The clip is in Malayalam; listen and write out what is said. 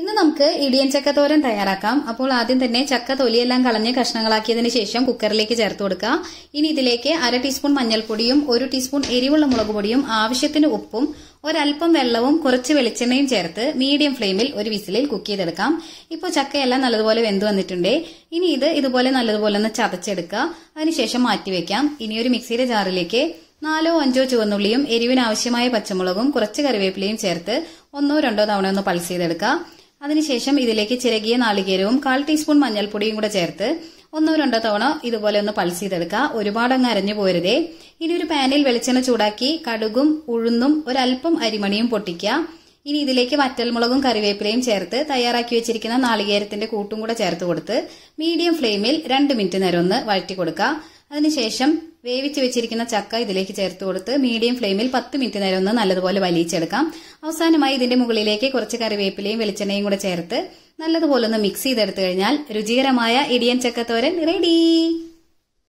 ഇന്ന് നമുക്ക് ഇടിയൻ ചക്കത്തോരൻ തയ്യാറാക്കാം അപ്പോൾ ആദ്യം തന്നെ ചക്ക തൊലിയെല്ലാം കളഞ്ഞ് കഷ്ണങ്ങളാക്കിയതിന് ശേഷം കുക്കറിലേക്ക് ചേർത്ത് കൊടുക്കുക ഇനി ഇതിലേക്ക് അര ടീസ്പൂൺ മഞ്ഞൾപ്പൊടിയും ഒരു ടീസ്പൂൺ എരിവുള്ള മുളക് പൊടിയും ആവശ്യത്തിന് ഉപ്പും ഒരല്പം വെള്ളവും കുറച്ച് വെളിച്ചെണ്ണയും ചേർത്ത് മീഡിയം ഫ്ലെയിമിൽ ഒരു വിസിലിൽ കുക്ക് ചെയ്തെടുക്കാം ഇപ്പോൾ ചക്കയെല്ലാം നല്ലതുപോലെ വെന്ത് വന്നിട്ടുണ്ട് ഇനി ഇത് ഇതുപോലെ നല്ലതുപോലെ ഒന്ന് ചതച്ചെടുക്കുക അതിനുശേഷം മാറ്റിവെക്കാം ഇനി ഒരു മിക്സിയുടെ ജാറിലേക്ക് നാലോ അഞ്ചോ ചുവന്നുള്ളിയും എരിവിനാവശ്യമായ പച്ചമുളകും കുറച്ച് കറിവേപ്പിലയും ചേർത്ത് ഒന്നോ രണ്ടോ തവണ ഒന്ന് പൾസ് ചെയ്തെടുക്കുക അതിനുശേഷം ഇതിലേക്ക് ചിരകിയ നാളികേരവും കാൽ ടീസ്പൂൺ മഞ്ഞൾപ്പൊടിയും കൂടെ ചേർത്ത് ഒന്നോ രണ്ടോ തവണ ഇതുപോലെ ഒന്ന് പൾസ് ചെയ്തെടുക്കുക ഒരുപാട് അങ്ങ് അരഞ്ഞു പോരുതേ ഇനി ഒരു പാനിൽ വെളിച്ചെണ്ണ ചൂടാക്കി കടുകും ഉഴുന്നും ഒരല്പം അരിമണിയും പൊട്ടിക്കുക ഇനി ഇതിലേക്ക് വറ്റൽമുളകും കറിവേപ്പിലയും ചേർത്ത് തയ്യാറാക്കി വെച്ചിരിക്കുന്ന നാളികേരത്തിന്റെ കൂട്ടും കൂടെ ചേർത്ത് കൊടുത്ത് മീഡിയം ഫ്ലെയിമിൽ രണ്ട് മിനിറ്റ് നേരം ഒന്ന് വഴറ്റി കൊടുക്കുക അതിനുശേഷം വേവിച്ച് വെച്ചിരിക്കുന്ന ചക്ക ഇതിലേക്ക് ചേർത്ത് കൊടുത്ത് മീഡിയം ഫ്ലെയിമിൽ പത്ത് മിനിറ്റ് നേരം ഒന്ന് നല്ലതുപോലെ വലിയിച്ചെടുക്കാം അവസാനമായി ഇതിന്റെ മുകളിലേക്ക് കുറച്ച് കറിവേപ്പിലയും വെളിച്ചെണ്ണയും കൂടെ ചേർത്ത് നല്ലതുപോലെ ഒന്ന് മിക്സ് ചെയ്തെടുത്തു കഴിഞ്ഞാൽ രുചികരമായ ഇടിയൻ ചക്കത്തോരൻ റെഡി